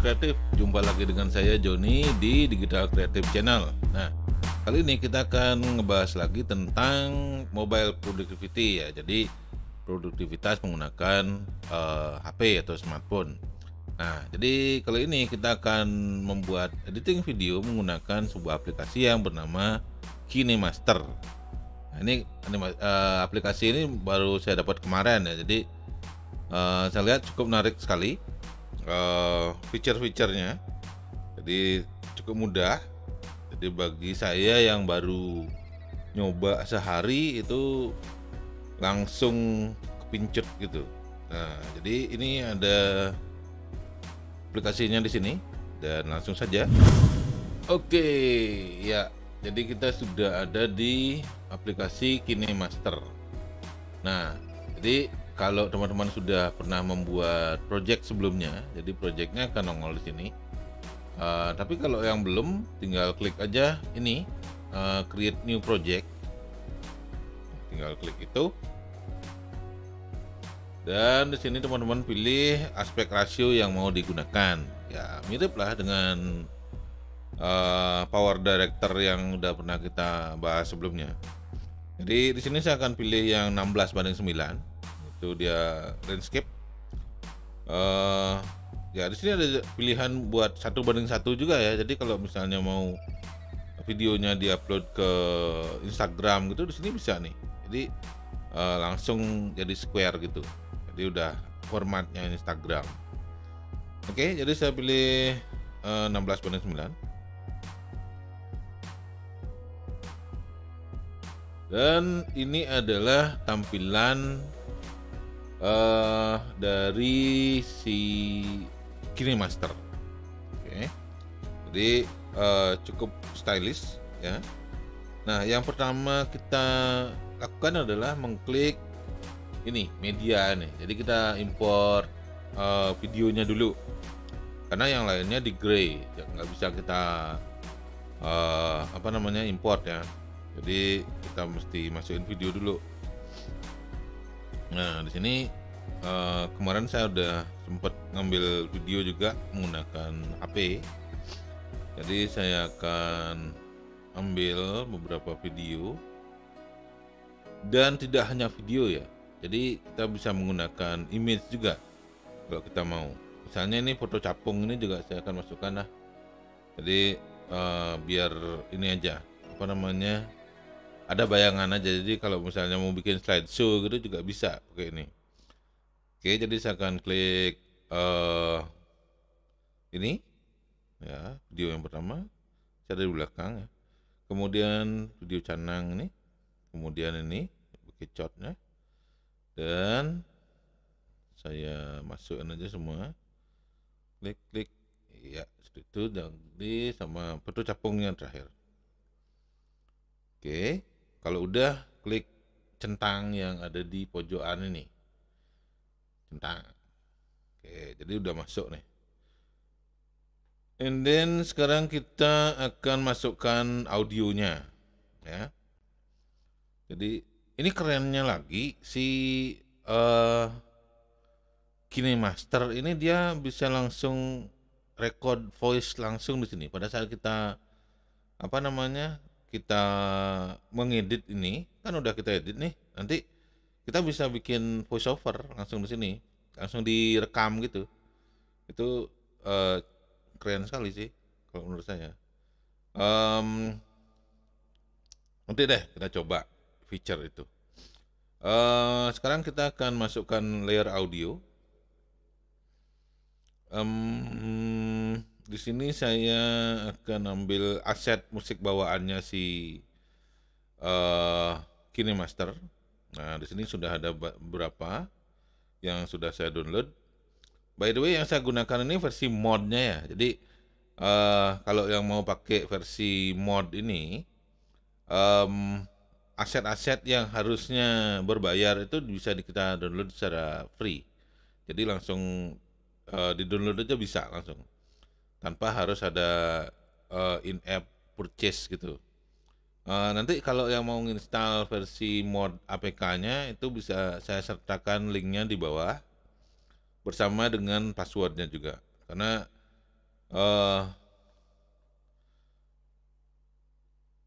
Kreatif. Jumpa lagi dengan saya Joni di Digital Kreatif Channel. Nah, kali ini kita akan ngebahas lagi tentang mobile productivity ya. Jadi produktivitas menggunakan uh, eh, HP atau smartphone. Nah, jadi kali ini kita akan membuat editing video menggunakan sebuah aplikasi yang bernama KineMaster. Nah, ini uh, aplikasi ini baru saya dapat kemarin ya. Jadi uh, saya lihat cukup menarik sekali uh, feature-featurenya jadi cukup mudah jadi bagi saya yang baru nyoba sehari itu langsung kepincut gitu nah jadi ini ada aplikasinya di sini dan langsung saja oke okay, ya jadi kita sudah ada di aplikasi KineMaster nah jadi kalau teman-teman sudah pernah membuat project sebelumnya, jadi projectnya akan nongol di sini. Uh, tapi kalau yang belum, tinggal klik aja ini uh, create new project. Tinggal klik itu. Dan di sini teman-teman pilih aspek rasio yang mau digunakan. Ya mirip lah dengan uh, power director yang udah pernah kita bahas sebelumnya. Jadi di sini saya akan pilih yang 16 banding 9 itu dia landscape uh, eh, ya di sini ada pilihan buat satu banding satu juga ya jadi kalau misalnya mau videonya diupload ke Instagram gitu di sini bisa nih jadi uh, langsung jadi square gitu jadi udah formatnya Instagram oke okay, jadi saya pilih uh, eh, 16 banding 9 dan ini adalah tampilan uh, dari si Kini Master. Oke. Okay. Jadi uh, cukup stylish ya. Nah, yang pertama kita lakukan adalah mengklik ini media nih. Jadi kita import uh, videonya dulu. Karena yang lainnya di gray, ya, nggak bisa kita uh, apa namanya import ya. Jadi kita mesti masukin video dulu. Nah, di sini Eh, kemarin saya udah sempat ngambil video juga menggunakan HP jadi saya akan ambil beberapa video dan tidak hanya video ya jadi kita bisa menggunakan image juga kalau kita mau misalnya ini foto capung ini juga saya akan masukkan lah jadi uh, biar ini aja apa namanya ada bayangan aja jadi kalau misalnya mau bikin slideshow gitu juga bisa Oke ini Oke, jadi saya akan klik uh, ini ya, video yang pertama. Saya dari belakang ya. Kemudian video canang ini. Kemudian ini bekicotnya. Dan saya masukkan aja semua. Klik klik ya, seperti itu dan di sama petu capungnya terakhir. Oke, kalau udah klik centang yang ada di pojokan ini centang oke jadi udah masuk nih and then sekarang kita akan masukkan audionya ya jadi ini kerennya lagi si uh, eh, KineMaster ini dia bisa langsung record voice langsung di sini pada saat kita apa namanya kita mengedit ini kan udah kita edit nih nanti kita bisa bikin voiceover langsung di sini langsung direkam gitu itu uh, keren sekali sih kalau menurut saya um, nanti deh kita coba feature itu uh, sekarang kita akan masukkan layer audio um, di sini saya akan ambil aset musik bawaannya si uh, Kinemaster Master Nah, di sini sudah ada beberapa yang sudah saya download. By the way, yang saya gunakan ini versi modnya ya. Jadi uh, kalau yang mau pakai versi mod ini, aset aset-aset yang harusnya berbayar itu bisa kita download secara free. Jadi langsung uh, di download aja bisa langsung tanpa harus ada uh, in-app purchase gitu. Eh, nanti kalau yang mau install versi mod APK-nya itu bisa saya sertakan linknya di bawah bersama dengan passwordnya juga karena uh,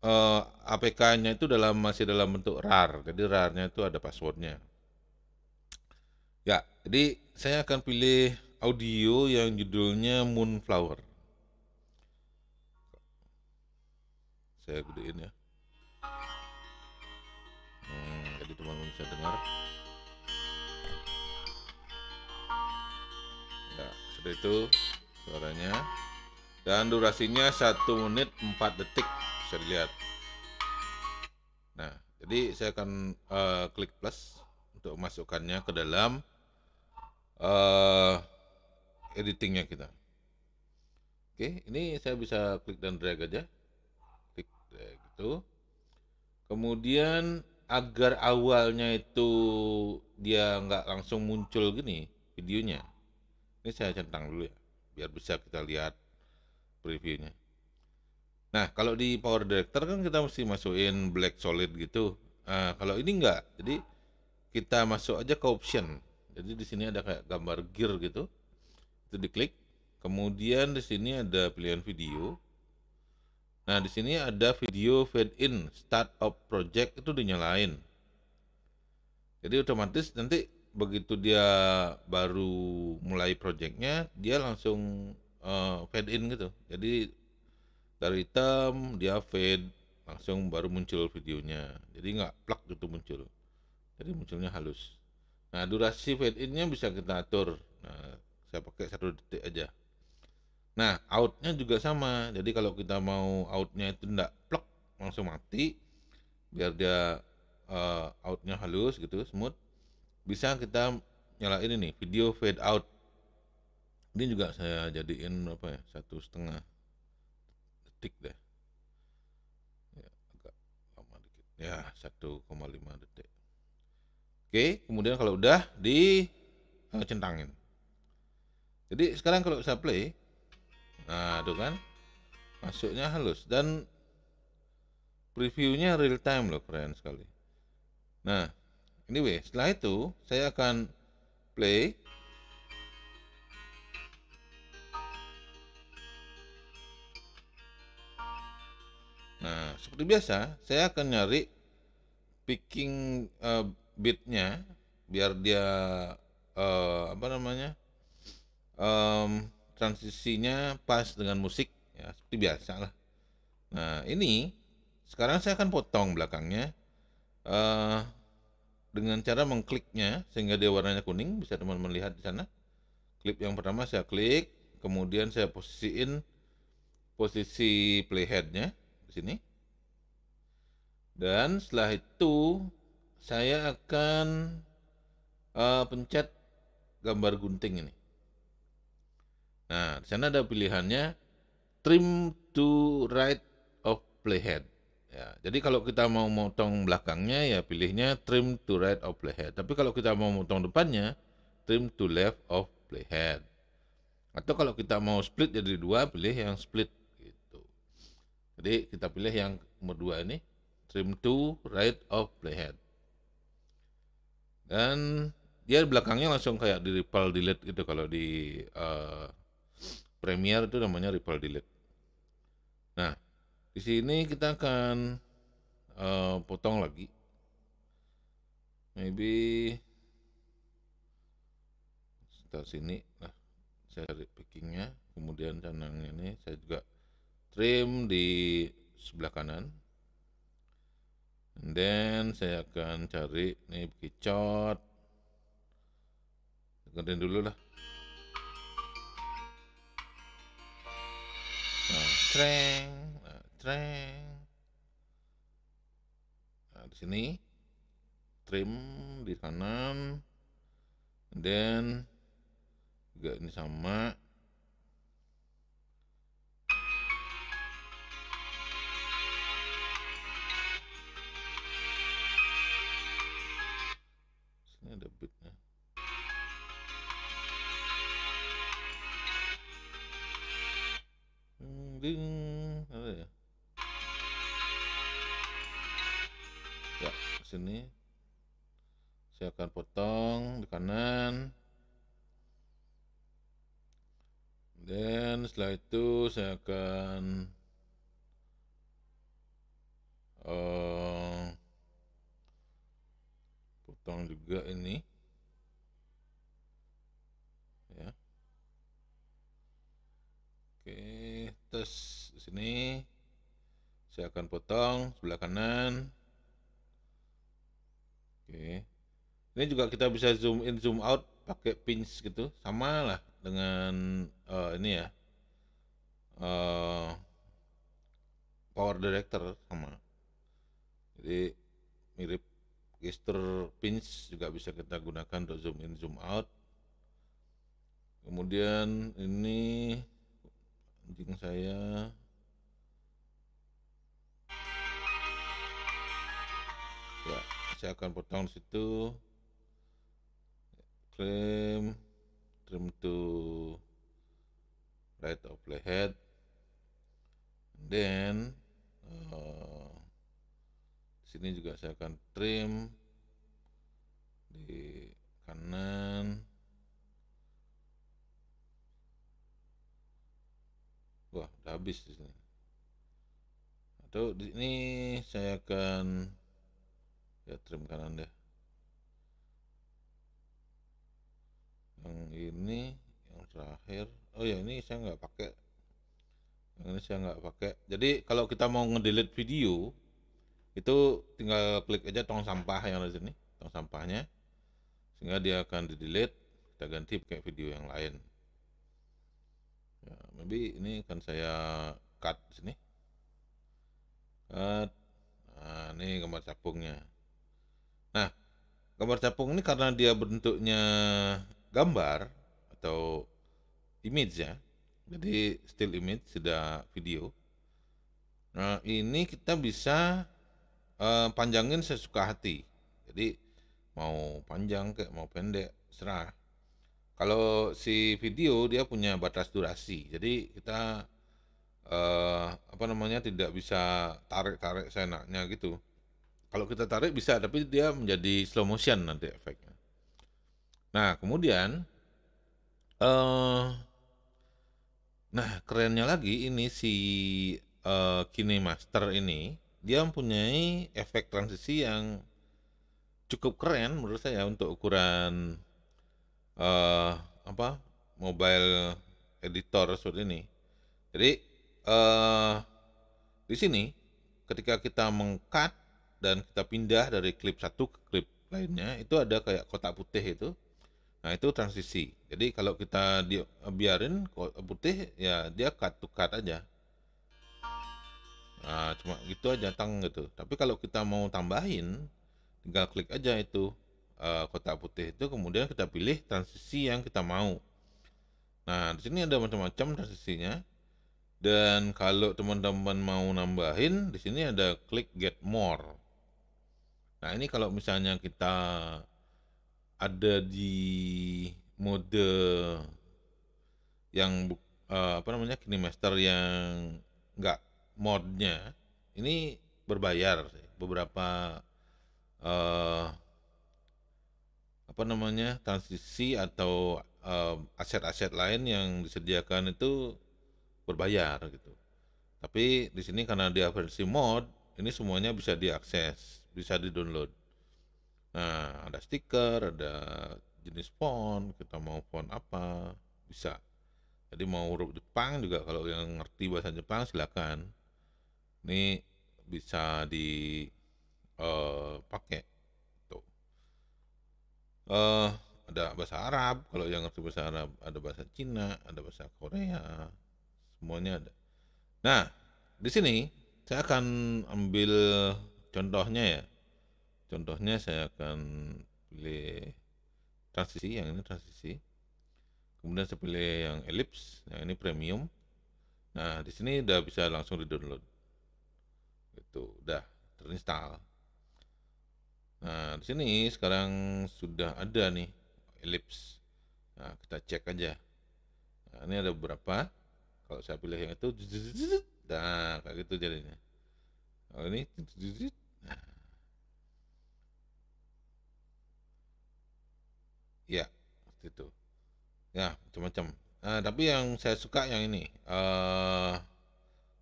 eh, uh, eh, APK-nya itu dalam masih dalam bentuk RAR jadi RAR-nya itu ada passwordnya ya jadi saya akan pilih audio yang judulnya Moonflower saya gedein ya teman-teman bisa dengar ya seperti itu suaranya dan durasinya 1 menit 4 detik bisa dilihat nah jadi saya akan uh, klik plus untuk masukkannya ke dalam uh, editingnya kita oke ini saya bisa klik dan drag aja klik drag itu kemudian agar awalnya itu dia nggak langsung muncul gini videonya. Ini saya centang dulu ya, biar bisa kita lihat previewnya. Nah, kalau di Power Director kan kita mesti masukin black solid gitu. Nah, kalau ini nggak jadi kita masuk aja ke option. Jadi di sini ada kayak gambar gear gitu. Itu diklik. Kemudian di sini ada pilihan video. Nah, di sini ada video fade in start of project itu dinyalain. Jadi otomatis nanti begitu dia baru mulai projectnya, dia langsung uh, eh, fade in gitu. Jadi dari hitam dia fade langsung baru muncul videonya. Jadi nggak plak gitu muncul. Jadi munculnya halus. Nah, durasi fade innya bisa kita atur. Nah, saya pakai satu detik aja. Nah, outnya juga sama. Jadi kalau kita mau outnya itu tidak plek langsung mati, biar dia uh, outnya halus gitu, smooth. Bisa kita nyalain ini nih, video fade out. Ini juga saya jadiin apa ya? Satu setengah detik deh. Ya, agak lama dikit. Ya, satu koma lima detik. Oke, kemudian kalau udah di eh, centangin. Jadi sekarang kalau saya play, Nah, tuh kan. Masuknya halus dan previewnya real time loh, keren sekali. Nah, anyway, setelah itu saya akan play Nah, seperti biasa, saya akan nyari picking uh, beatnya biar dia uh, apa namanya um, transisinya pas dengan musik ya seperti biasa lah nah ini sekarang saya akan potong belakangnya uh, dengan cara mengkliknya sehingga dia warnanya kuning bisa teman-teman lihat di sana klip yang pertama saya klik kemudian saya posisiin posisi playheadnya di sini dan setelah itu saya akan uh, pencet gambar gunting ini Nah, di sana ada pilihannya trim to right of playhead. Ya, jadi kalau kita mau motong belakangnya ya pilihnya trim to right of playhead. Tapi kalau kita mau motong depannya trim to left of playhead. Atau kalau kita mau split jadi dua pilih yang split gitu. Jadi kita pilih yang nomor dua ini trim to right of playhead. Dan dia belakangnya langsung kayak di ripple delete gitu kalau di uh, Premiere itu namanya ripple delete. Nah, di sini kita akan uh, potong lagi. Maybe kita sini. Nah, saya cari pickingnya, kemudian canangnya ini saya juga trim di sebelah kanan. And then saya akan cari nih kicot. Gantiin dulu lah. Treng, eh, treng. Nah, di sini trim di kanan dan juga ini sama sini ada beat ding ya ya sini saya akan potong di kanan dan setelah itu saya akan uh, potong juga ini Oke, terus sini saya akan potong sebelah kanan. Oke. Ini juga kita bisa zoom in zoom out pakai pinch gitu. Sama lah dengan uh, ini ya. Uh, power director sama. Jadi mirip gesture pinch juga bisa kita gunakan untuk zoom in zoom out. Kemudian ini Anjing saya ya saya akan potong situ claim trim to right of the head, then uh, sini juga saya akan trim di kanan wah udah habis di sini atau di sini saya akan ya trim kanan deh yang ini yang terakhir oh ya ini saya nggak pakai yang ini saya nggak pakai jadi kalau kita mau ngedelete video itu tinggal klik aja tong sampah yang ada di sini tong sampahnya sehingga dia akan di delete kita ganti pakai video yang lain ya, maybe ini akan saya cut sini cut nah ini gambar capungnya nah gambar capung ini karena dia bentuknya gambar atau image ya jadi still image sudah video nah ini kita bisa uh, panjangin sesuka hati jadi mau panjang kayak mau pendek serah kalau si video dia punya batas durasi. Jadi kita eh, apa namanya tidak bisa tarik-tarik seenaknya gitu. Kalau kita tarik bisa tapi dia menjadi slow motion nanti efeknya. Nah, kemudian eh nah kerennya lagi ini si eh, KineMaster ini dia mempunyai efek transisi yang cukup keren menurut saya untuk ukuran uh, apa mobile editor seperti ini. Jadi uh, di sini ketika kita mengcut dan kita pindah dari klip satu ke klip lainnya itu ada kayak kotak putih itu. Nah, itu transisi. Jadi kalau kita di, biarin putih ya dia cut to cut aja. Nah, cuma gitu aja tang gitu. Tapi kalau kita mau tambahin tinggal klik aja itu Eh, kotak putih itu kemudian kita pilih transisi yang kita mau nah di sini ada macam-macam transisinya dan kalau teman-teman mau nambahin di sini ada klik get more nah ini kalau misalnya kita ada di mode yang eh, apa namanya kinemaster yang nggak modnya ini berbayar beberapa uh, apa namanya transisi atau aset-aset um, lain yang disediakan itu berbayar gitu. Tapi di sini karena dia versi mod, ini semuanya bisa diakses, bisa di-download. Nah, ada stiker, ada jenis font, kita mau font apa, bisa. Jadi mau huruf Jepang juga kalau yang ngerti bahasa Jepang silakan. Ini bisa dipakai uh, uh, ada bahasa Arab, kalau yang ngerti bahasa Arab ada bahasa Cina, ada bahasa Korea, semuanya ada. Nah, di sini saya akan ambil contohnya ya. Contohnya saya akan pilih transisi, yang ini transisi. Kemudian saya pilih yang ellipse yang ini premium. Nah, di sini udah bisa langsung di-download. Itu udah terinstall. Nah, di sini sekarang sudah ada nih elips. Nah, kita cek aja. Nah, ini ada beberapa. Kalau saya pilih yang itu, nah, kayak gitu jadinya. Kalau ini, nah. ya, seperti itu. Ya, macam-macam. Nah, tapi yang saya suka yang ini, uh,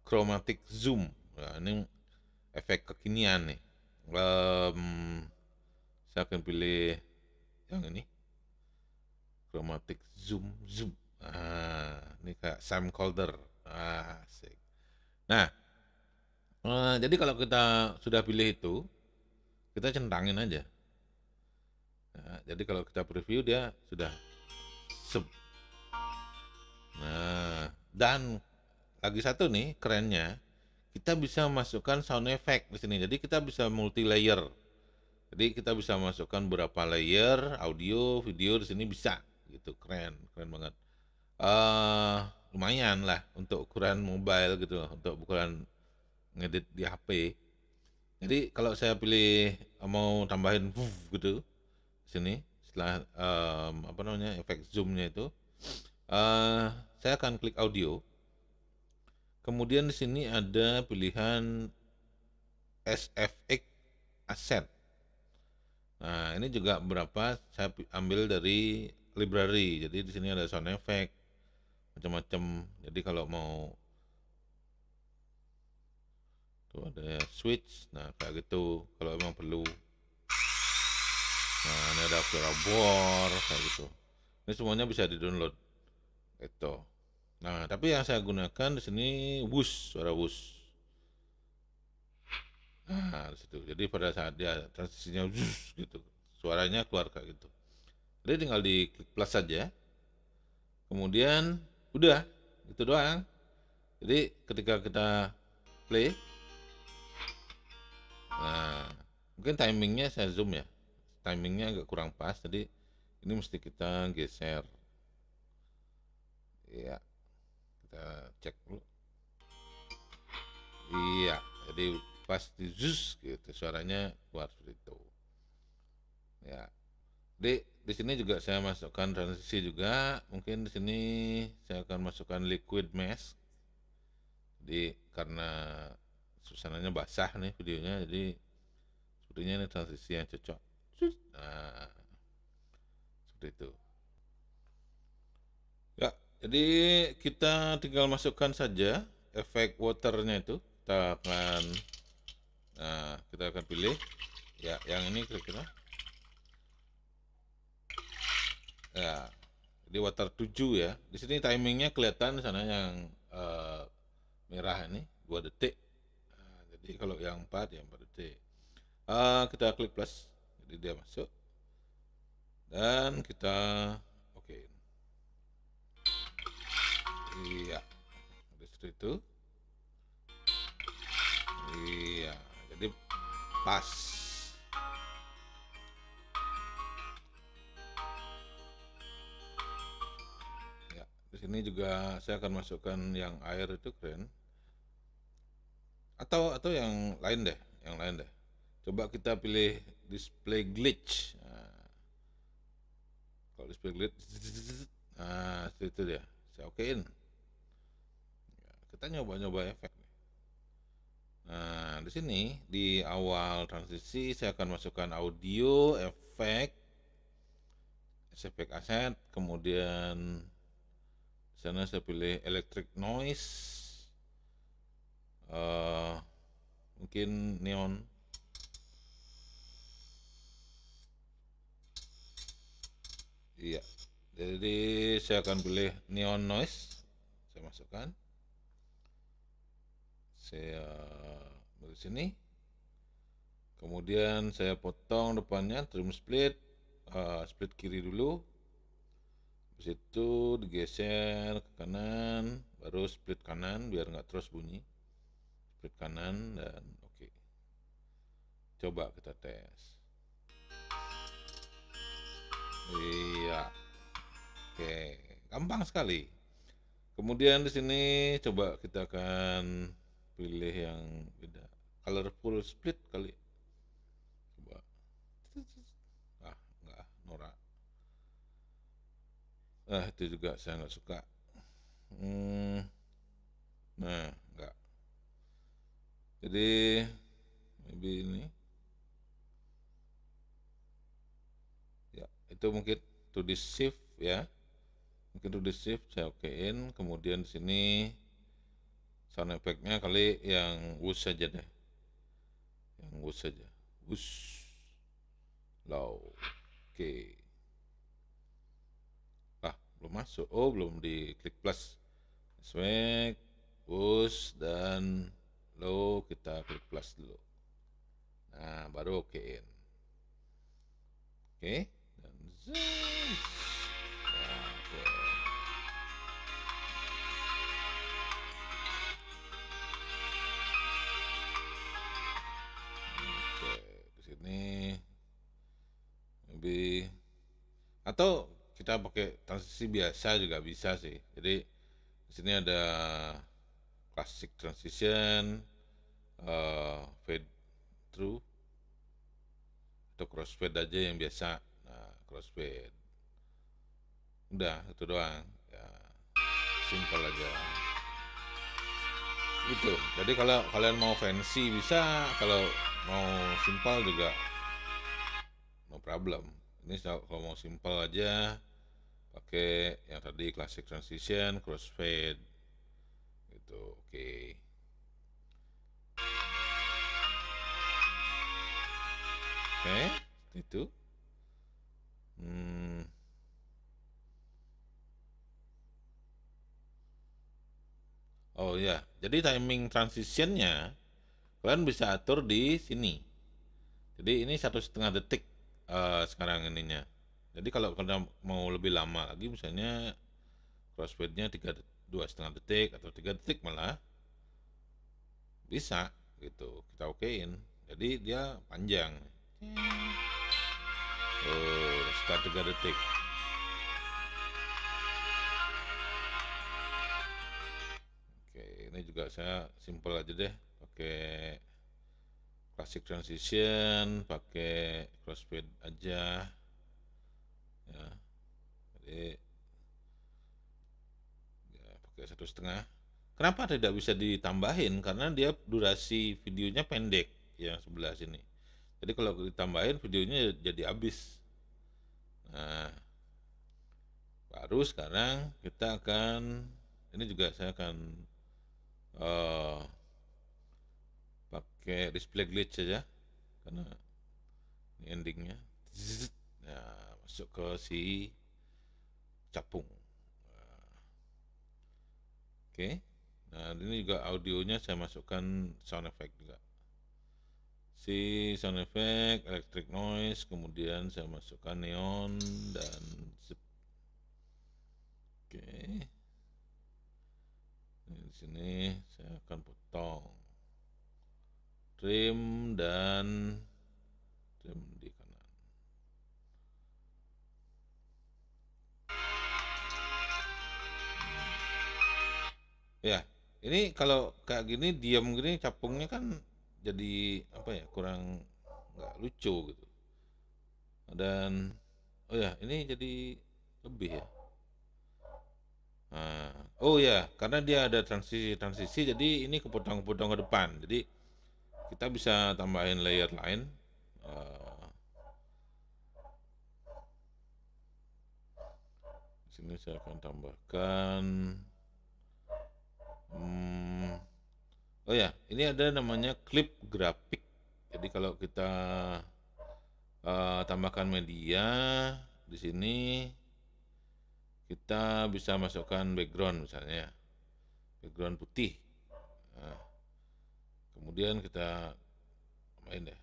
chromatic zoom. Nah, ini efek kekinian nih um, saya akan pilih yang ini chromatic zoom zoom ah ini kayak Sam Calder ah asik nah uh, jadi kalau kita sudah pilih itu kita centangin aja nah, jadi kalau kita preview dia sudah sub nah dan lagi satu nih kerennya kita bisa masukkan sound effect di sini. Jadi kita bisa multi layer. Jadi kita bisa masukkan berapa layer audio, video di sini bisa gitu. Keren, keren banget. Uh, lumayan lah untuk ukuran mobile gitu loh, untuk ukuran ngedit di HP. Jadi kalau saya pilih eh, mau tambahin wuff, gitu sini setelah um, apa namanya efek zoomnya itu, uh, saya akan klik audio. Kemudian di sini ada pilihan SFX asset. Nah, ini juga berapa saya ambil dari library. Jadi di sini ada sound effect macam-macam. Jadi kalau mau tuh ada switch. Nah, kayak gitu kalau memang perlu. Nah, ini ada suara kayak gitu. Ini semuanya bisa di-download. Itu. Nah, tapi yang saya gunakan di sini bus, suara bus. Nah, di situ. Jadi pada saat dia transisinya bus gitu, suaranya keluar kayak gitu. Jadi tinggal di klik plus saja. Kemudian udah, itu doang. Jadi ketika kita play Nah, mungkin timingnya saya zoom ya. Timingnya agak kurang pas, jadi ini mesti kita geser. Ya kita cek dulu iya jadi pasti zus gitu suaranya keluar seperti itu ya di di sini juga saya masukkan transisi juga mungkin di sini saya akan masukkan liquid mask di karena suasananya basah nih videonya jadi sepertinya ini transisi yang cocok nah seperti itu jadi kita tinggal masukkan saja efek waternya itu. Kita akan nah, kita akan pilih ya yang ini kira-kira. Ya. Jadi water 7 ya. Di sini timingnya kelihatan di sana yang uh, merah ini dua detik. Nah, jadi kalau yang 4 yang 4 detik. Uh, kita klik plus. Jadi dia masuk. Dan kita Iya. Habis itu Iya, jadi pas. Ya, di sini juga saya akan masukkan yang air itu keren. Atau atau yang lain deh, yang lain deh. Coba kita pilih display glitch. Nah, kalau display glitch, nah itu dia. Saya okein kita nyoba-nyoba efek Nah, di sini di awal transisi saya akan masukkan audio, efek, efek aset, kemudian sana saya pilih electric noise, uh, mungkin neon. Iya, jadi saya akan pilih neon noise, saya masukkan saya eh, dari sini kemudian saya potong depannya trim split uh, split kiri dulu habis itu digeser ke kanan baru split kanan biar nggak terus bunyi split kanan dan oke okay. coba kita tes iya oke okay. gampang sekali Kemudian di sini coba kita akan pilih yang beda colorful split kali coba ah enggak norak ah itu juga saya enggak suka hmm, nah enggak jadi maybe ini ya itu mungkin to the shift ya mungkin to the shift saya okein kemudian di sini sound efeknya kali yang wus saja deh yang wus saja, wus low oke okay. ah belum masuk oh belum di klik plus smack wus dan low kita klik plus dulu nah baru okein oke okay. dan nih lebih atau kita pakai transisi biasa juga bisa sih jadi di sini ada classic transition uh, fade through atau crossfade aja yang biasa nah crossfade udah itu doang ya simpel aja itu jadi kalau kalian mau fancy bisa kalau mau simpel juga no problem ini kalau mau simpel aja pakai yang tadi classic transition crossfade gitu oke okay. oke okay, itu hmm. oh ya yeah. jadi timing transitionnya kalian bisa atur di sini jadi ini satu setengah detik uh, sekarang ininya jadi kalau kalian mau lebih lama lagi misalnya crossfade-nya dua setengah detik atau tiga detik malah bisa gitu kita okein jadi dia panjang oh, start tiga detik oke ini juga saya simple aja deh pakai classic transition pakai crossfade aja ya jadi ya, pakai satu setengah kenapa tidak bisa ditambahin karena dia durasi videonya pendek yang sebelah sini jadi kalau ditambahin videonya jadi habis nah baru sekarang kita akan ini juga saya akan uh, oke display glitch aja karena ini endingnya nah, masuk ke si capung oke okay. nah ini juga audionya saya masukkan sound effect juga si sound effect electric noise kemudian saya masukkan neon dan zip oke di sini saya akan potong trim dan trim di kanan. Ya, ini kalau kayak gini diam gini capungnya kan jadi apa ya kurang nggak lucu gitu. Dan oh ya ini jadi lebih ya. Nah, oh ya, karena dia ada transisi-transisi, jadi ini kepotong kepotong ke depan. Jadi kita bisa tambahin layer lain uh, sini saya akan tambahkan hmm, oh ya ini ada namanya clip grafik jadi kalau kita uh, tambahkan media di sini kita bisa masukkan background misalnya ya. background putih nah kemudian kita main deh.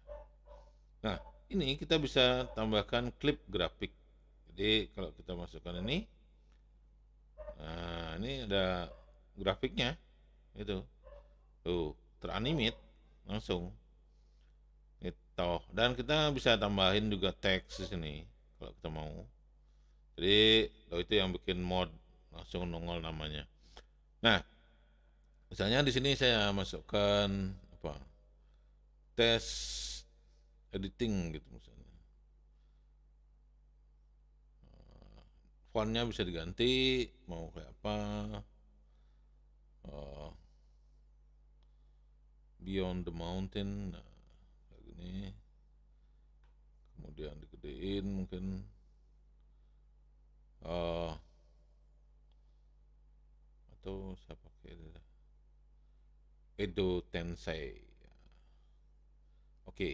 nah ini kita bisa tambahkan klip grafik jadi kalau kita masukkan ini nah ini ada grafiknya itu tuh teranimit langsung itu dan kita bisa tambahin juga teks di sini kalau kita mau jadi itu yang bikin mod langsung nongol namanya nah misalnya di sini saya masukkan apa tes editing gitu misalnya eh, fontnya bisa diganti mau kayak apa uh, Beyond the Mountain nah, kayak gini kemudian digedein mungkin uh, atau siapa Edo Tensei. Oke.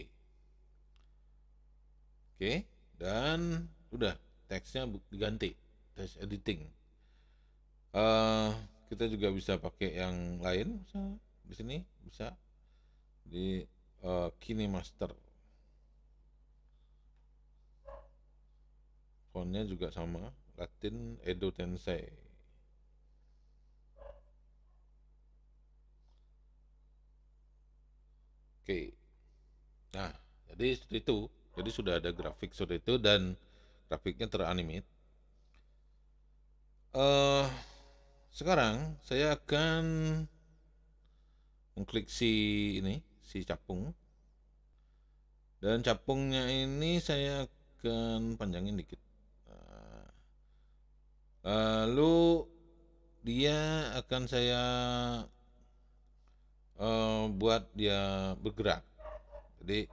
Oke, dan udah teksnya diganti, teks editing. Uh, kita juga bisa pakai yang lain bisa di sini bisa di uh, eh, Master. Fontnya juga sama, Latin Edo Tensei. Oke. Nah, jadi itu, jadi sudah ada grafik seperti itu dan grafiknya teranimate. Uh, sekarang saya akan mengklik si ini, si capung. Dan capungnya ini saya akan panjangin dikit. Nah, lalu dia akan saya Eh, buat dia bergerak jadi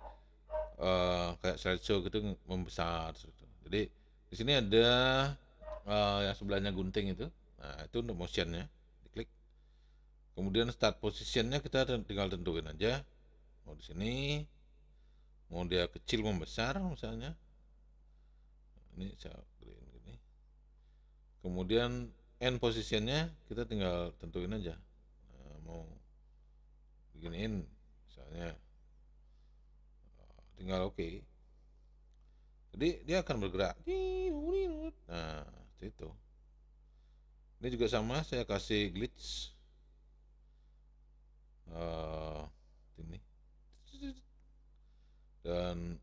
uh, kayak slideshow gitu membesar gitu. jadi di sini ada uh, yang sebelahnya gunting itu nah itu untuk motionnya diklik kemudian start positionnya kita tinggal tentuin aja mau di sini mau dia kecil membesar misalnya ini saya green gini kemudian end positionnya kita tinggal tentuin aja nah, mau giniin misalnya eh, tinggal oke okay. jadi dia akan bergerak nah itu ini juga sama saya kasih glitch uh, ini dan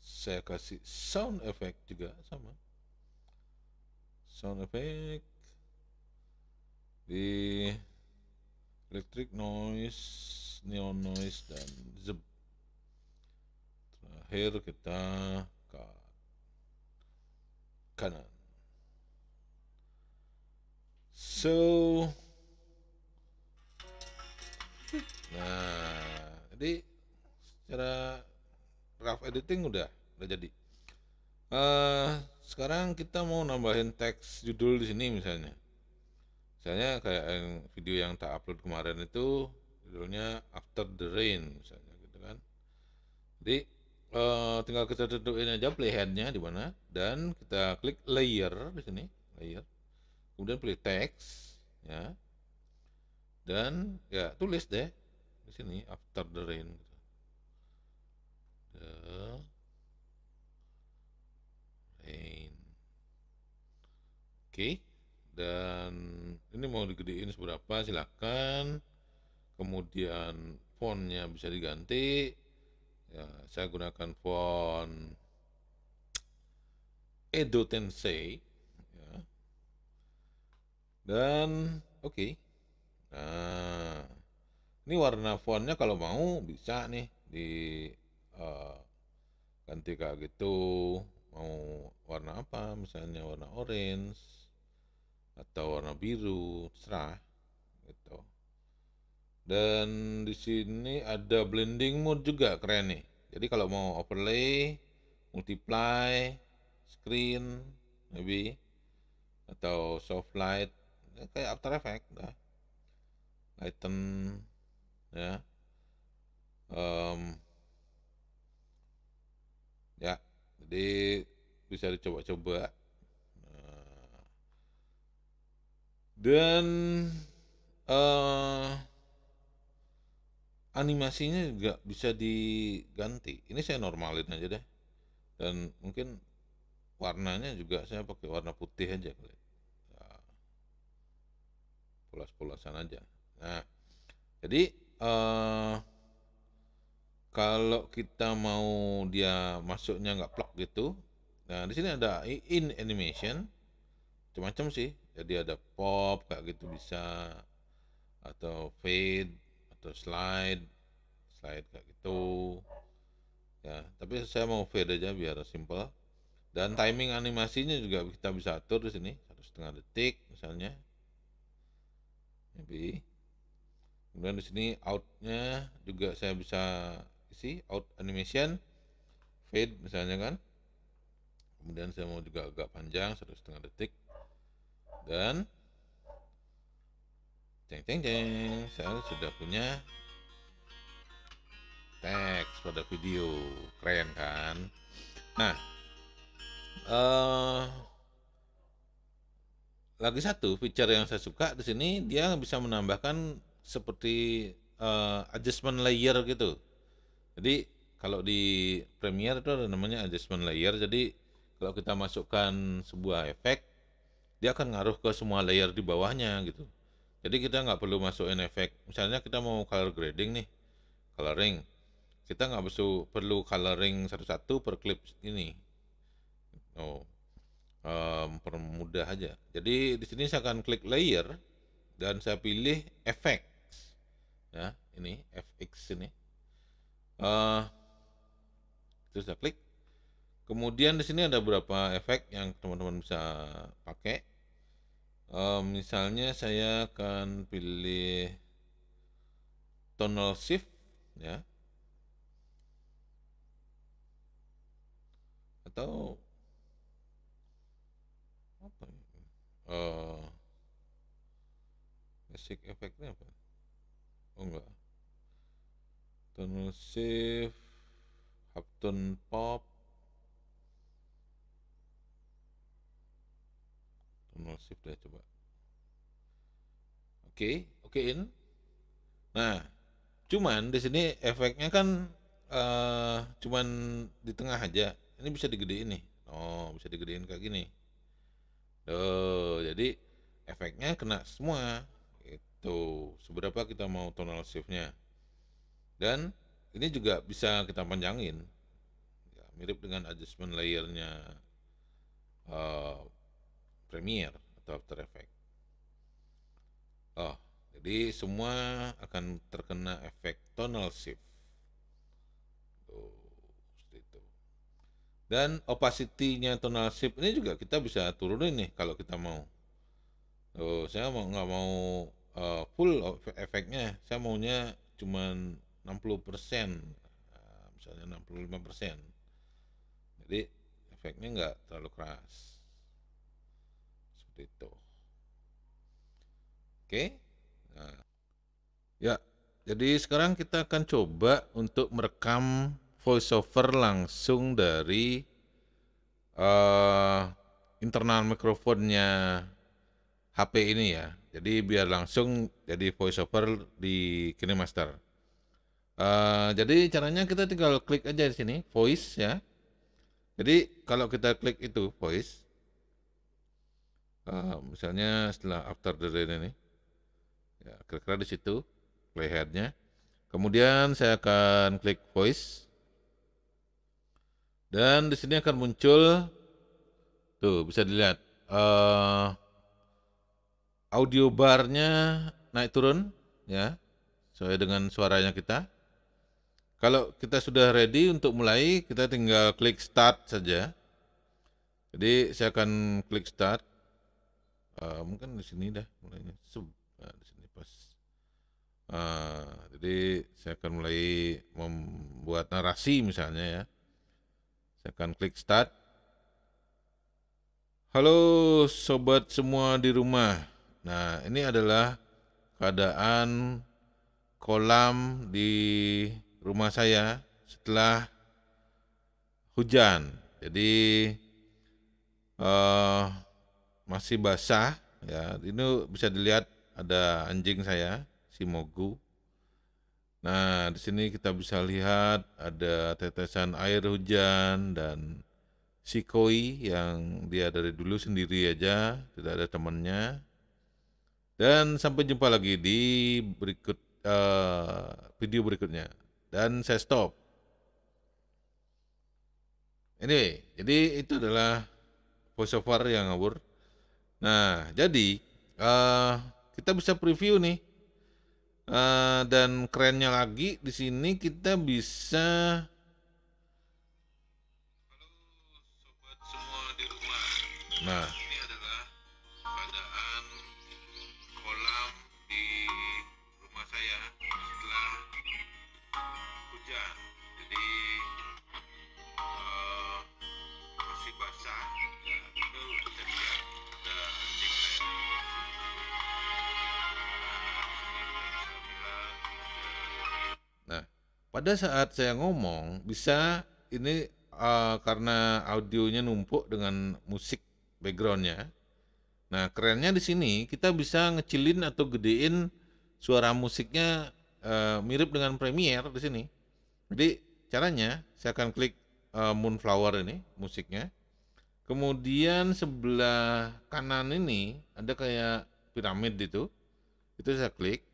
saya kasih sound effect juga sama sound effect di electric noise neon noise dan zeb terakhir kita ke kanan so nah jadi secara rough editing udah udah jadi uh, sekarang kita mau nambahin teks judul di sini misalnya misalnya kayak yang video yang tak upload kemarin itu judulnya After the Rain misalnya gitu kan jadi uh, tinggal kita tentuin aja playheadnya di mana dan kita klik layer di sini layer kemudian pilih text ya dan ya tulis deh di sini After the Rain gitu. the rain oke okay dan ini mau digedein seberapa silahkan kemudian fontnya bisa diganti ya saya gunakan font Edo Tensei ya. dan oke okay. nah ini warna fontnya kalau mau bisa nih di uh, ganti kayak gitu mau warna apa misalnya warna orange atau warna biru cerah gitu dan di sini ada blending mode juga keren nih jadi kalau mau overlay multiply screen maybe atau soft light ya, kayak After effect dah lighten ya um, ya jadi bisa dicoba-coba dan uh, animasinya juga bisa diganti ini saya normalin aja deh dan mungkin warnanya juga saya pakai warna putih aja kali ya, polos-polosan aja nah jadi uh, kalau kita mau dia masuknya nggak plug gitu nah di sini ada in animation macam-macam sih jadi ada pop kayak gitu bisa atau fade atau slide slide kayak gitu ya tapi saya mau fade aja biar simple dan timing animasinya juga kita bisa atur di sini satu setengah detik misalnya maybe kemudian di sini outnya juga saya bisa isi out animation fade misalnya kan kemudian saya mau juga agak panjang satu setengah detik dan ceng ceng ceng saya sudah punya teks pada video keren kan nah uh, lagi satu feature yang saya suka di sini dia bisa menambahkan seperti uh, adjustment layer gitu jadi kalau di Premiere itu ada namanya adjustment layer jadi kalau kita masukkan sebuah efek dia akan ngaruh ke semua layer di bawahnya gitu. Jadi kita nggak perlu masukin efek. Misalnya kita mau color grading nih, coloring. Kita nggak perlu coloring satu-satu per clip ini. Oh, um, permudah aja. Jadi di sini saya akan klik layer dan saya pilih efek. Ya, ini FX ini. Uh, terus saya klik. Kemudian di sini ada beberapa efek yang teman-teman bisa pakai. misalnya saya akan pilih tonal shift ya. Atau apa ya? Uh, basic efeknya apa? Oh enggak. Tonal shift, halftone pop Control shift deh ya, coba. Oke, okay, in Nah, cuman di sini efeknya kan uh, cuman di tengah aja. Ini bisa digedein nih. Oh, bisa digedein kayak gini. Tuh, jadi efeknya kena semua. Itu seberapa kita mau tonal shiftnya. Dan ini juga bisa kita panjangin. Ya, mirip dengan adjustment layernya uh, Premier atau After Effects. Oh, jadi semua akan terkena efek tonal shift. Tuh, seperti itu. Dan opacity-nya tonal shift ini juga kita bisa turunin nih kalau kita mau. Tuh, saya mau nggak mau uh, full efeknya, saya maunya cuma 60 persen, misalnya 65 persen. Jadi efeknya nggak terlalu keras seperti itu. Oke? Nah. Ya, jadi sekarang kita akan coba untuk merekam voiceover langsung dari uh, internal mikrofonnya HP ini ya. Jadi biar langsung jadi voiceover di KineMaster. Uh, eh, jadi caranya kita tinggal klik aja di sini voice ya. Jadi kalau kita klik itu voice, Eh, misalnya setelah after the rain ini ya kira-kira di situ playheadnya kemudian saya akan klik voice dan di sini akan muncul tuh bisa dilihat uh, audio barnya naik turun ya sesuai dengan suaranya kita kalau kita sudah ready untuk mulai kita tinggal klik start saja jadi saya akan klik start uh, mungkin di sini dah mulainya sub nah, di sini pas uh, jadi saya akan mulai membuat narasi misalnya ya saya akan klik start halo sobat semua di rumah nah ini adalah keadaan kolam di rumah saya setelah hujan jadi uh, masih basah ya ini bisa dilihat ada anjing saya si mogu nah di sini kita bisa lihat ada tetesan air hujan dan si koi yang dia dari dulu sendiri aja tidak ada temannya dan sampai jumpa lagi di berikut uh, video berikutnya dan saya stop anyway jadi itu adalah voiceover yang ngawur Nah, jadi uh, kita bisa preview nih. Uh, dan kerennya lagi di sini kita bisa Halo sobat semua di rumah. Nah, Pada saat saya ngomong bisa ini uh, karena audionya numpuk dengan musik backgroundnya. Nah, kerennya di sini kita bisa ngecilin atau gedein suara musiknya uh, mirip dengan Premiere di sini. Jadi caranya saya akan klik uh, Moonflower ini musiknya. Kemudian sebelah kanan ini ada kayak piramid itu. Itu saya klik.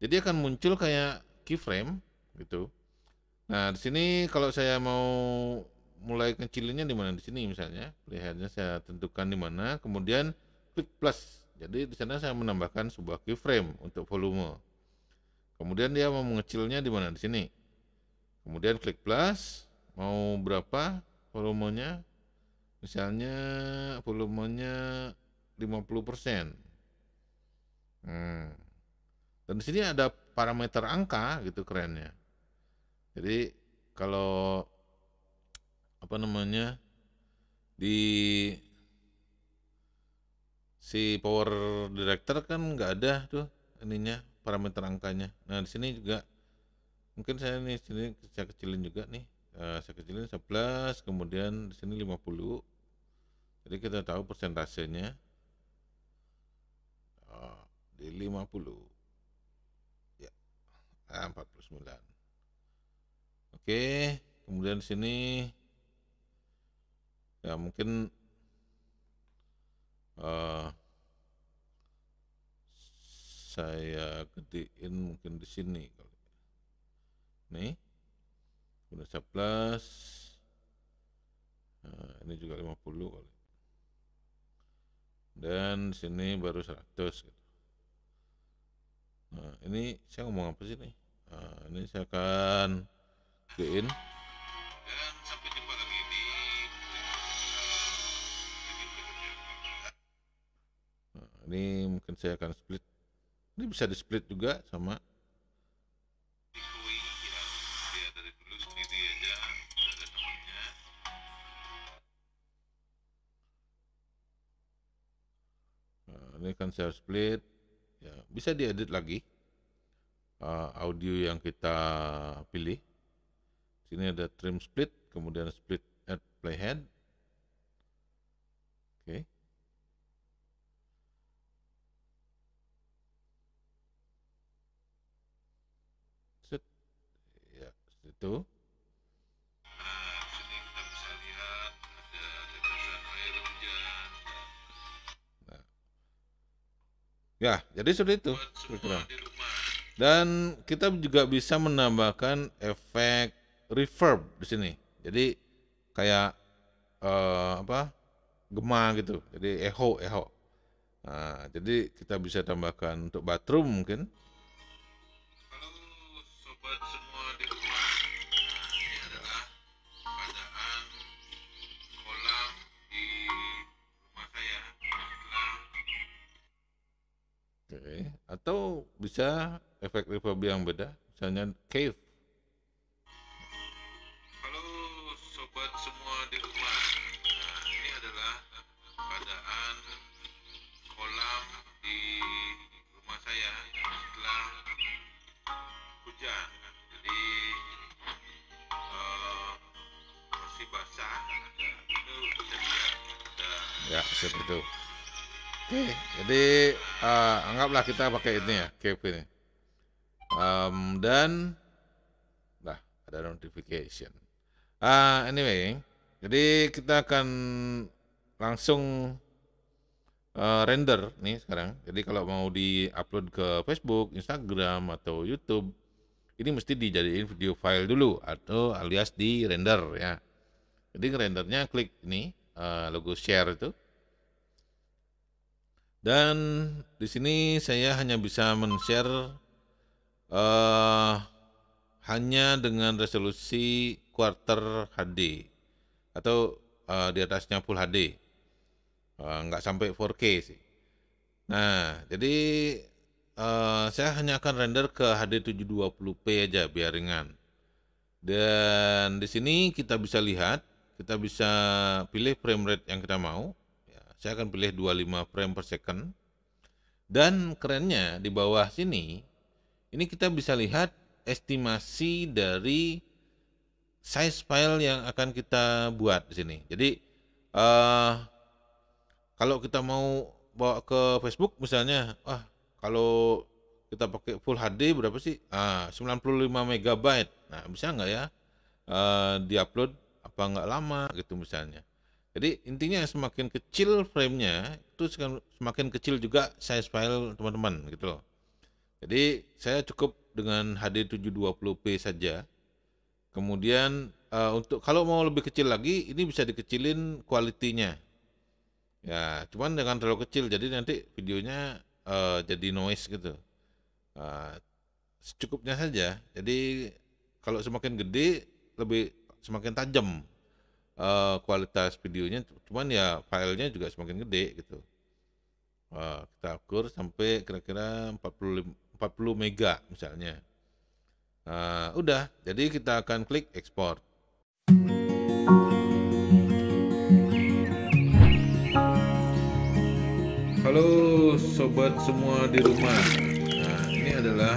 Jadi akan muncul kayak keyframe gitu. Nah, di sini kalau saya mau mulai kecilnya di mana di sini misalnya, lihatnya saya tentukan di mana, kemudian klik plus. Jadi di sana saya menambahkan sebuah keyframe untuk volume. Kemudian dia mau mengecilnya di mana di sini. Kemudian klik plus, mau berapa volumenya? Misalnya volumenya 50%. Hmm. Dan di sini ada parameter angka gitu kerennya. Jadi kalau apa namanya di si power director kan nggak ada tuh ininya parameter angkanya. Nah di sini juga mungkin saya nih sini saya kecilin juga nih. Eh, saya kecilin 11 kemudian di sini 50 jadi kita tahu persentasenya eh, di 50 ya nah, 49 Oke, kemudian sini ya mungkin uh, saya gedein mungkin di sini kali. Nih. Kemudian saya Nah, ini juga 50 kali. Dan sini baru 100 gitu. Nah, ini saya ngomong apa sih nih? Nah, ini saya akan Okein. Dan sampai jumpa lagi di nah, ini mungkin saya akan split. Ini bisa di split juga sama nah, ini kan saya split ya bisa diedit lagi uh, audio yang kita pilih sini ada trim split kemudian split at playhead oke okay. set ya itu nah. Ya, jadi seperti itu. Dan kita juga bisa menambahkan efek reverb di sini. Jadi kayak uh, apa? gema gitu. Jadi echo, echo. Nah, jadi kita bisa tambahkan untuk bathroom mungkin. Halo sobat semua di rumah. ini adalah keadaan kolam di rumah saya. Oke, atau bisa efek reverb yang beda, misalnya cave. lah kita pakai ini ya, cave ini. Um, dan nah ada notification. Uh, anyway, jadi kita akan langsung uh, render nih sekarang. Jadi kalau mau di-upload ke Facebook, Instagram atau YouTube, ini mesti dijadiin video file dulu atau alias di render ya. Jadi rendernya klik ini uh, logo share itu dan di sini saya hanya bisa men-share uh, hanya dengan resolusi quarter HD atau uh, di atasnya full HD. Uh, eh, nggak sampai 4K sih. Nah, jadi uh, saya hanya akan render ke HD 720p aja biar ringan. Dan di sini kita bisa lihat, kita bisa pilih frame rate yang kita mau. Saya akan pilih 25 frame per second. Dan kerennya di bawah sini, ini kita bisa lihat estimasi dari size file yang akan kita buat di sini. Jadi uh, kalau kita mau bawa ke Facebook misalnya, wah kalau kita pakai Full HD berapa sih? Ah, 95 megabyte. Nah, bisa nggak ya uh, diupload apa nggak lama gitu misalnya. Jadi intinya semakin kecil framenya itu semakin kecil juga size file teman-teman gitu loh. Jadi saya cukup dengan HD 720p saja. Kemudian uh, untuk kalau mau lebih kecil lagi ini bisa dikecilin kualitinya. Ya, cuman jangan terlalu kecil jadi nanti videonya uh, jadi noise gitu. Uh, secukupnya saja. Jadi kalau semakin gede lebih semakin tajam uh, kualitas videonya cuman ya filenya juga semakin gede gitu uh, kita ukur sampai kira-kira 40 40 mega misalnya uh, udah jadi kita akan klik ekspor halo sobat semua di rumah nah ini adalah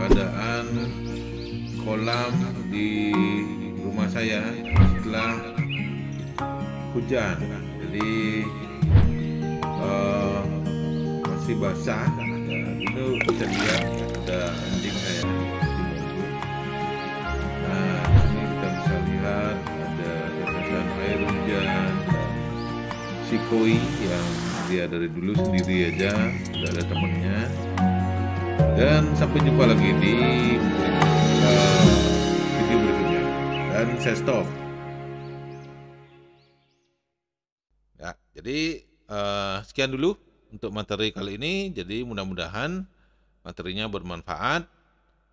keadaan kolam di rumah saya adalah hujan jadi uh, masih basah ya, itu bisa lihat ada ending saya di mobil nah ini kita bisa lihat ada tetesan air hujan koi yang dia dari dulu sendiri aja tidak ada temennya dan sampai jumpa lagi di uh, video berikutnya dan saya stop Jadi uh, sekian dulu untuk materi kali ini. Jadi mudah-mudahan materinya bermanfaat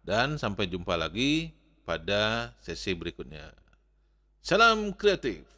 dan sampai jumpa lagi pada sesi berikutnya. Salam kreatif.